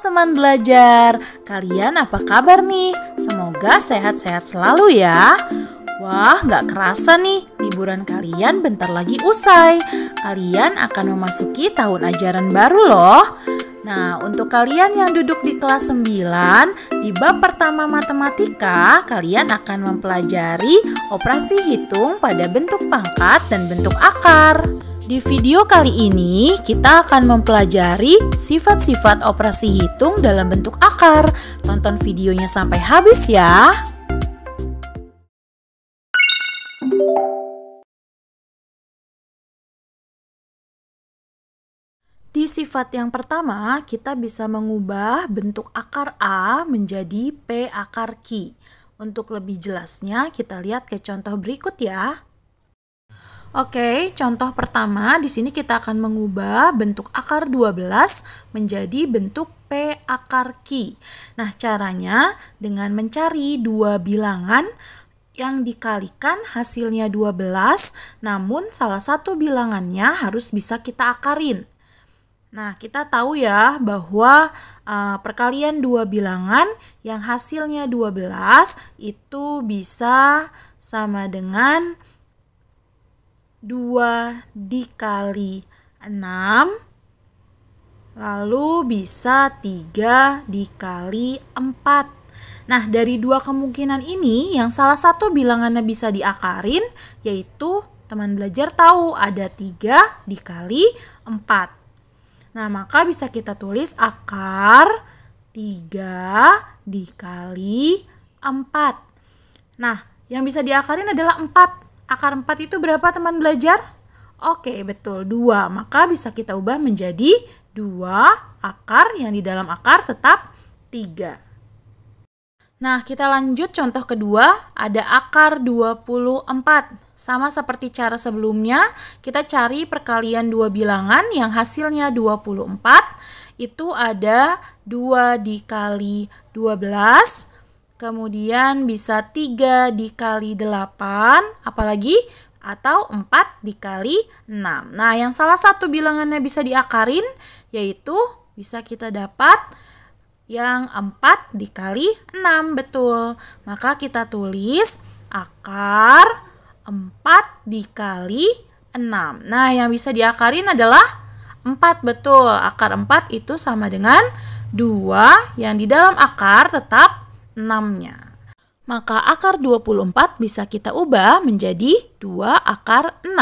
teman belajar. Kalian apa kabar nih? Semoga sehat-sehat selalu ya. Wah, nggak kerasa nih, liburan kalian bentar lagi usai. Kalian akan memasuki tahun ajaran baru loh. Nah, untuk kalian yang duduk di kelas 9, di bab pertama matematika, kalian akan mempelajari operasi hitung pada bentuk pangkat dan bentuk akar. Di video kali ini, kita akan mempelajari sifat-sifat operasi hitung dalam bentuk akar. Tonton videonya sampai habis ya. Di sifat yang pertama, kita bisa mengubah bentuk akar A menjadi P akar Q. Untuk lebih jelasnya, kita lihat ke contoh berikut ya. Oke, contoh pertama di sini kita akan mengubah bentuk akar 12 menjadi bentuk P akar Q. Nah, caranya dengan mencari dua bilangan yang dikalikan hasilnya 12, namun salah satu bilangannya harus bisa kita akarin. Nah, kita tahu ya bahwa uh, perkalian dua bilangan yang hasilnya 12 itu bisa sama dengan 2 dikali 6 lalu bisa 3 dikali 4. Nah, dari dua kemungkinan ini yang salah satu bilangannya bisa diakarin yaitu teman belajar tahu ada 3 dikali 4. Nah, maka bisa kita tulis akar 3 dikali 4. Nah, yang bisa diakarin adalah 4. Akar 4 itu berapa teman belajar? Oke, betul. 2. Maka bisa kita ubah menjadi 2 akar yang di dalam akar tetap 3. Nah, kita lanjut contoh kedua. Ada akar 24. Sama seperti cara sebelumnya, kita cari perkalian dua bilangan yang hasilnya 24. Itu ada 2 dikali 12 Kemudian bisa 3 dikali 8, apalagi atau 4 dikali 6. Nah, yang salah satu bilangannya bisa diakarin yaitu bisa kita dapat yang 4 dikali 6, betul. Maka kita tulis akar 4 dikali 6. Nah, yang bisa diakarin adalah 4, betul. Akar 4 itu sama dengan 2 yang di dalam akar tetap 6-nya. Maka akar 24 bisa kita ubah menjadi 2 akar 6.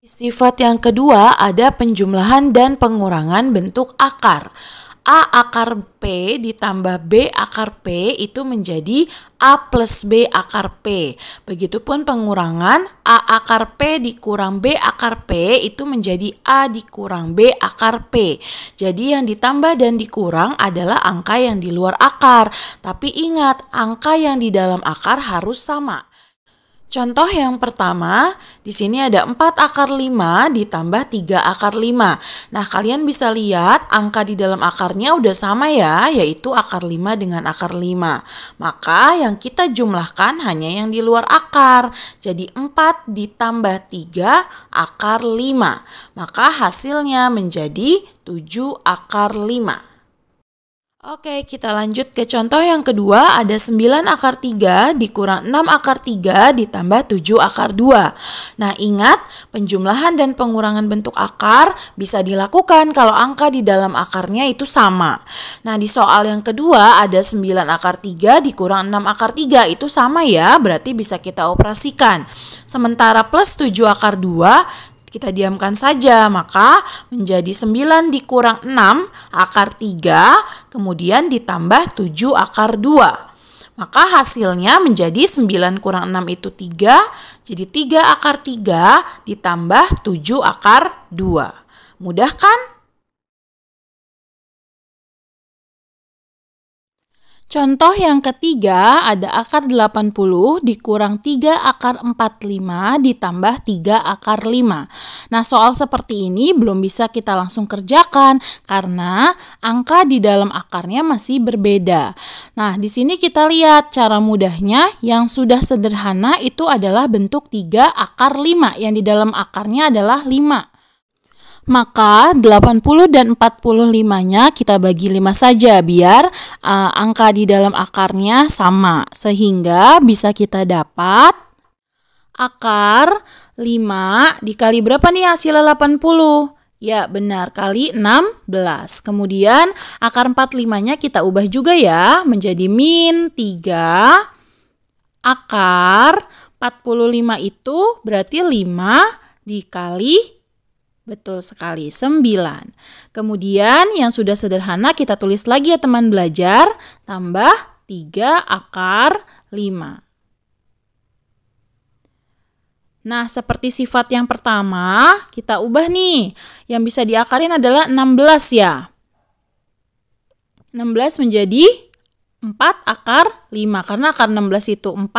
Sifat yang kedua ada penjumlahan dan pengurangan bentuk akar. A akar P ditambah B akar P itu menjadi A plus B akar P. Begitupun pengurangan A akar P dikurang B akar P itu menjadi A dikurang B akar P. Jadi yang ditambah dan dikurang adalah angka yang di luar akar. Tapi ingat, angka yang di dalam akar harus sama. Contoh yang pertama, di sini ada 4 akar 5 ditambah 3 akar 5. Nah, kalian bisa lihat angka di dalam akarnya udah sama ya, yaitu akar 5 dengan akar 5. Maka yang kita jumlahkan hanya yang di luar akar. Jadi 4 ditambah 3 akar 5. Maka hasilnya menjadi 7 akar 5. Oke, kita lanjut ke contoh yang kedua. Ada 9 akar 3 dikurang 6 akar 3 ditambah 7 akar 2. Nah, ingat, penjumlahan dan pengurangan bentuk akar bisa dilakukan kalau angka di dalam akarnya itu sama. Nah, di soal yang kedua ada 9 akar 3 dikurang 6 akar 3 itu sama ya, berarti bisa kita operasikan. Sementara plus 7 akar 2 kita diamkan saja, maka menjadi 9 dikurang 6 akar 3, kemudian ditambah 7 akar 2. Maka hasilnya menjadi 9 kurang 6 itu 3, jadi 3 akar 3 ditambah 7 akar 2. Mudah kan? Contoh yang ketiga ada akar 80 dikurang 3 akar 45 ditambah 3 akar 5. Nah soal seperti ini belum bisa kita langsung kerjakan karena angka di dalam akarnya masih berbeda. Nah di sini kita lihat cara mudahnya yang sudah sederhana itu adalah bentuk 3 akar 5 yang di dalam akarnya adalah 5. Maka 80 dan 45-nya kita bagi 5 saja biar uh, angka di dalam akarnya sama sehingga bisa kita dapat akar 5 dikali berapa nih hasilnya 80? Ya benar kali 16. Kemudian akar 45-nya kita ubah juga ya menjadi min 3 akar 45 itu berarti 5 dikali Betul sekali, 9. Kemudian yang sudah sederhana kita tulis lagi ya teman belajar, tambah 3 akar 5. Nah, seperti sifat yang pertama, kita ubah nih. Yang bisa diakarin adalah 16 ya. 16 menjadi 4 akar 5 karena akar 16 itu 4,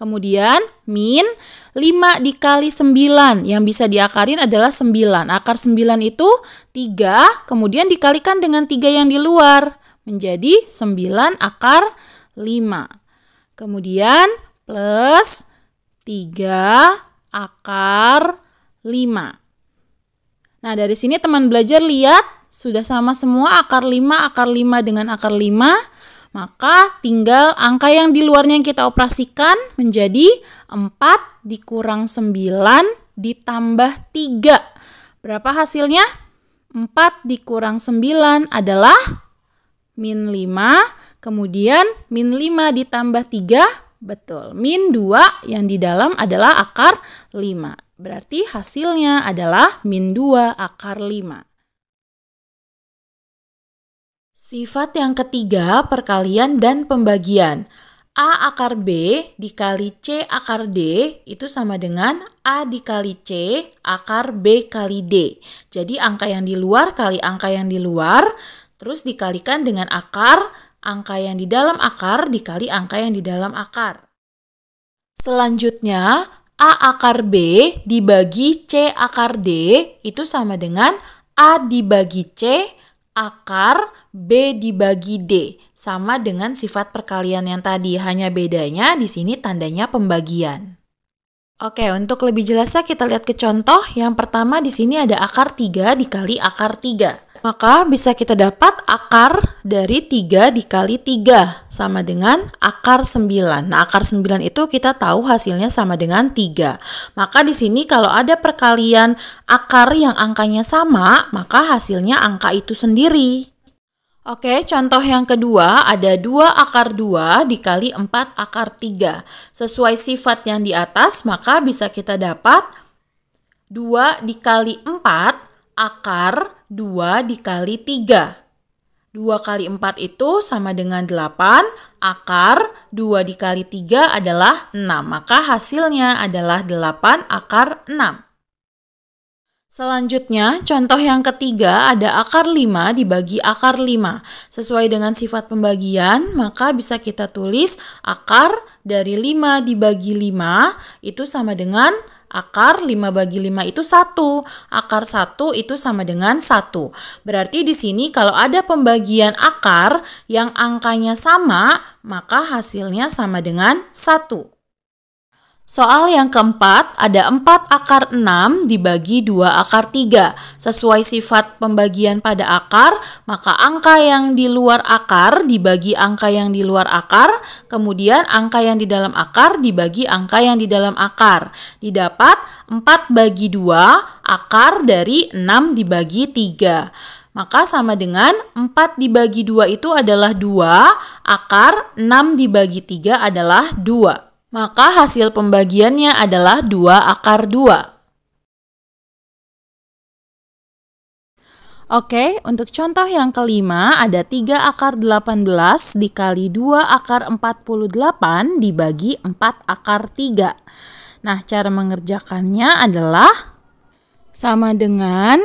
Kemudian min 5 dikali 9 yang bisa diakarin adalah 9. Akar 9 itu 3, kemudian dikalikan dengan 3 yang di luar menjadi 9 akar 5. Kemudian plus 3 akar 5. Nah, dari sini teman belajar lihat sudah sama semua akar 5, akar 5 dengan akar 5. Maka tinggal angka yang di luarnya yang kita operasikan menjadi 4 dikurang 9 ditambah 3. Berapa hasilnya? 4 dikurang 9 adalah min 5, kemudian min 5 ditambah 3, betul. Min 2 yang di dalam adalah akar 5. Berarti hasilnya adalah min 2 akar 5. Sifat yang ketiga, perkalian dan pembagian. A akar B dikali C akar D itu sama dengan A dikali C akar B kali D. Jadi angka yang di luar kali angka yang di luar, terus dikalikan dengan akar, angka yang di dalam akar dikali angka yang di dalam akar. Selanjutnya, A akar B dibagi C akar D itu sama dengan A dibagi C akar B dibagi D sama dengan sifat perkalian yang tadi, hanya bedanya di sini tandanya pembagian. Oke, untuk lebih jelasnya kita lihat ke contoh. Yang pertama di sini ada akar 3 dikali akar 3. Maka bisa kita dapat akar dari 3 dikali 3 sama dengan akar 9. Nah, akar 9 itu kita tahu hasilnya sama dengan 3. Maka di sini kalau ada perkalian akar yang angkanya sama, maka hasilnya angka itu sendiri. Oke, contoh yang kedua ada 2 akar 2 dikali 4 akar 3. Sesuai sifat yang di atas, maka bisa kita dapat 2 dikali 4 akar 2 dikali 3. 2 kali 4 itu sama dengan 8, akar 2 dikali 3 adalah 6, maka hasilnya adalah 8 akar 6. Selanjutnya, contoh yang ketiga ada akar 5 dibagi akar 5. Sesuai dengan sifat pembagian, maka bisa kita tulis akar dari 5 dibagi 5 itu sama dengan Akar 5 bagi 5 itu 1. Akar 1 itu sama dengan 1. Berarti di sini kalau ada pembagian akar yang angkanya sama, maka hasilnya sama dengan 1. Soal yang keempat, ada 4 akar 6 dibagi 2 akar 3. Sesuai sifat pembagian pada akar, maka angka yang di luar akar dibagi angka yang di luar akar, kemudian angka yang di dalam akar dibagi angka yang di dalam akar. Didapat 4 bagi 2 akar dari 6 dibagi 3 maka sama dengan 4 dibagi 2 itu adalah 2, akar 6 dibagi 3 adalah 2 maka hasil pembagiannya adalah 2 akar 2. Oke, untuk contoh yang kelima ada 3 akar 18 dikali 2 akar 48 dibagi 4 akar 3. Nah, cara mengerjakannya adalah sama dengan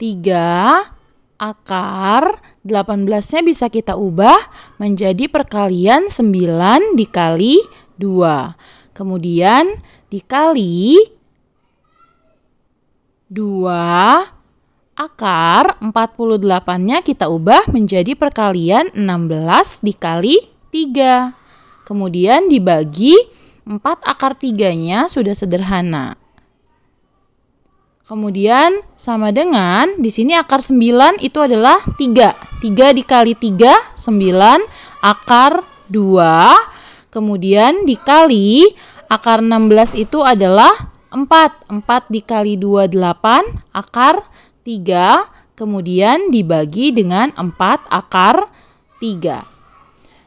3 akar 18-nya bisa kita ubah menjadi perkalian 9 dikali 2. Kemudian dikali 2 akar 48-nya kita ubah menjadi perkalian 16 dikali 3. Kemudian dibagi 4 akar 3-nya sudah sederhana. Kemudian sama dengan di sini akar 9 itu adalah 3. 3 dikali 3 9 akar 2 Kemudian dikali akar 16 itu adalah 4. 4 dikali 2 8 akar 3 kemudian dibagi dengan 4 akar 3.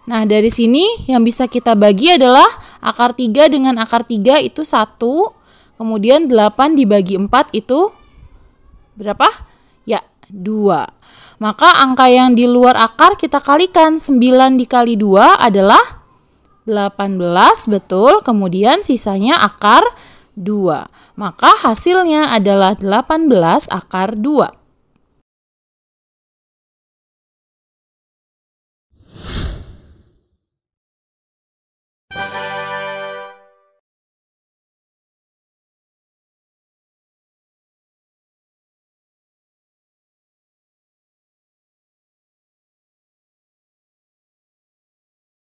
Nah, dari sini yang bisa kita bagi adalah akar 3 dengan akar 3 itu 1. Kemudian 8 dibagi 4 itu berapa? Ya, 2. Maka angka yang di luar akar kita kalikan. 9 dikali 2 adalah 18 betul, kemudian sisanya akar 2. Maka hasilnya adalah 18 akar 2.